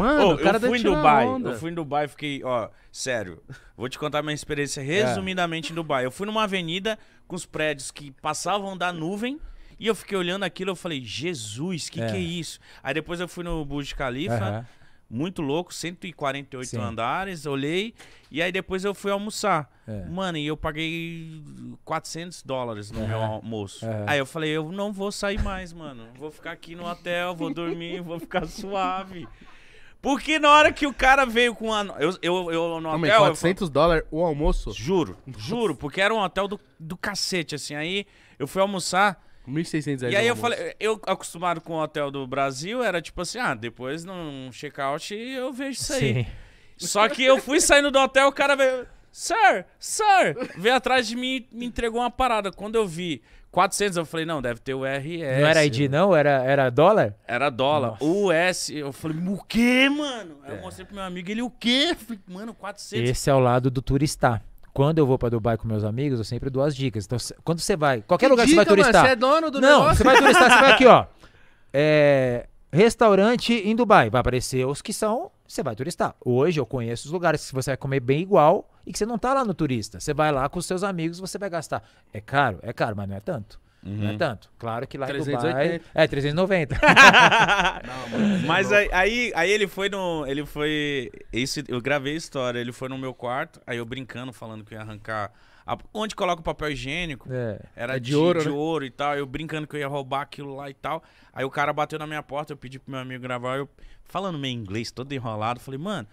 Mano, oh, o cara eu tá fui em Dubai. Onda. Eu fui em Dubai e fiquei, ó, sério. Vou te contar minha experiência é. resumidamente é. em Dubai. Eu fui numa avenida com os prédios que passavam da nuvem. E eu fiquei olhando aquilo, eu falei, Jesus, que é. que é isso? Aí depois eu fui no Burj Khalifa, uhum. muito louco, 148 Sim. andares, olhei. E aí depois eu fui almoçar. É. Mano, e eu paguei 400 dólares no é. meu almoço. É. Aí eu falei, eu não vou sair mais, mano. Vou ficar aqui no hotel, vou dormir, vou ficar suave. Porque na hora que o cara veio com a. Eu, eu, eu no hotel. Não, 400 eu... dólares o almoço? Juro, juro, porque era um hotel do, do cacete, assim. Aí eu fui almoçar. 1.600 E aí eu falei, eu acostumado com o hotel do Brasil, era tipo assim, ah, depois num check-out eu vejo isso aí. Sim. Só que eu fui saindo do hotel, o cara veio, sir, sir, veio atrás de mim e me entregou uma parada. Quando eu vi 400, eu falei, não, deve ter o RS. Não era ID, não? Era, era dólar? Era dólar. O S Eu falei, o quê, mano? Aí é. eu mostrei pro meu amigo, ele, o quê? Eu falei, mano, 400. Esse é o lado do turistar. Quando eu vou para Dubai com meus amigos, eu sempre dou as dicas. Então, quando você vai, qualquer que lugar dica, que você vai turistar. Mano, você é dono do não, negócio? Não, você vai turistar, você vai aqui, ó. É, restaurante em Dubai. Vai aparecer os que são você vai turistar. Hoje eu conheço os lugares que você vai comer bem igual e que você não tá lá no turista. Você vai lá com os seus amigos, você vai gastar. É caro, é caro, mas não é tanto. Uhum. Não é uhum. tanto. Claro que lá 380. em Dubai... É, 390. não, mas é aí, aí, aí, ele foi no... Ele foi... Esse, eu gravei a história. Ele foi no meu quarto, aí eu brincando, falando que ia arrancar... A, onde coloca o papel higiênico é. era é de, de, ouro, de né? ouro e tal. Eu brincando que eu ia roubar aquilo lá e tal. Aí o cara bateu na minha porta, eu pedi pro meu amigo gravar. Eu, falando meu inglês todo enrolado, falei, mano...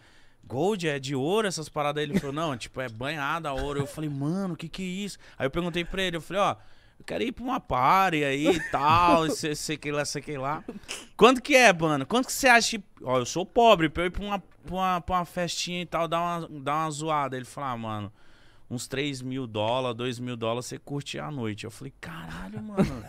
Gold é de ouro, essas paradas Ele falou, não, tipo, é banhada a ouro. Eu falei, mano, o que que é isso? Aí eu perguntei pra ele, eu falei, ó, oh, eu quero ir pra uma party aí e tal, sei, sei que lá, sei que lá. Quanto que é, mano? Quanto que você acha? Ó, eu sou pobre, pra eu ir pra uma, pra uma, pra uma festinha e tal, dar uma, dar uma zoada. Ele falou, ah, mano, uns 3 mil dólares, 2 mil dólares, você curte a noite. Eu falei, caralho, mano.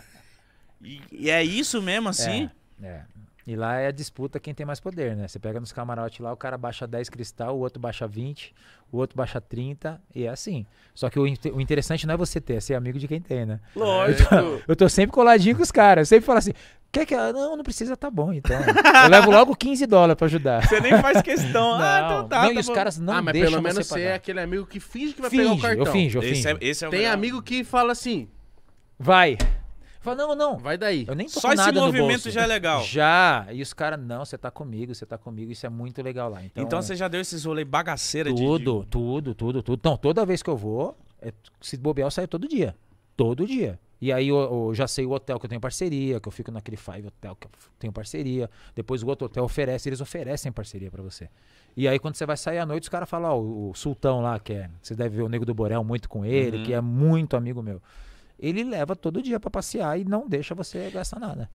e, e, é isso mesmo, assim? É, é. E lá é a disputa quem tem mais poder, né? Você pega nos camarotes lá, o cara baixa 10 cristal, o outro baixa 20, o outro baixa 30, e é assim. Só que o, o interessante não é você ter, é ser amigo de quem tem, né? Lógico. Eu tô, eu tô sempre coladinho com os caras, sempre falo assim, Quer que ela? Não, não precisa, tá bom, então. Eu levo logo 15 dólares pra ajudar. Você nem faz questão. Ah, não, ah, então tá. Não, tá e os bom. caras não Ah, mas pelo menos você, é aquele amigo que finge que vai finge, pegar o cartão. Eu finge, eu finge. Esse é, esse é Tem melhor. amigo que fala assim... Vai. Fala, não, não. Vai daí. Eu nem tô Só esse movimento já é legal. Já. E os caras, não, você tá comigo, você tá comigo, isso é muito legal lá. Então, então é você já deu esses rolês bagaceira tudo, de. Tudo, tudo, tudo, tudo. Então, toda vez que eu vou, é se bobear, eu saio todo dia. Todo dia. E aí eu, eu, já sei o hotel que eu tenho parceria, que eu fico naquele Five Hotel que eu tenho parceria. Depois o outro hotel oferece, eles oferecem parceria para você. E aí quando você vai sair à noite, os caras falam, ó, oh, o Sultão lá, que é, você deve ver o Nego do Borel muito com ele, uhum. que é muito amigo meu ele leva todo dia para passear e não deixa você gastar nada.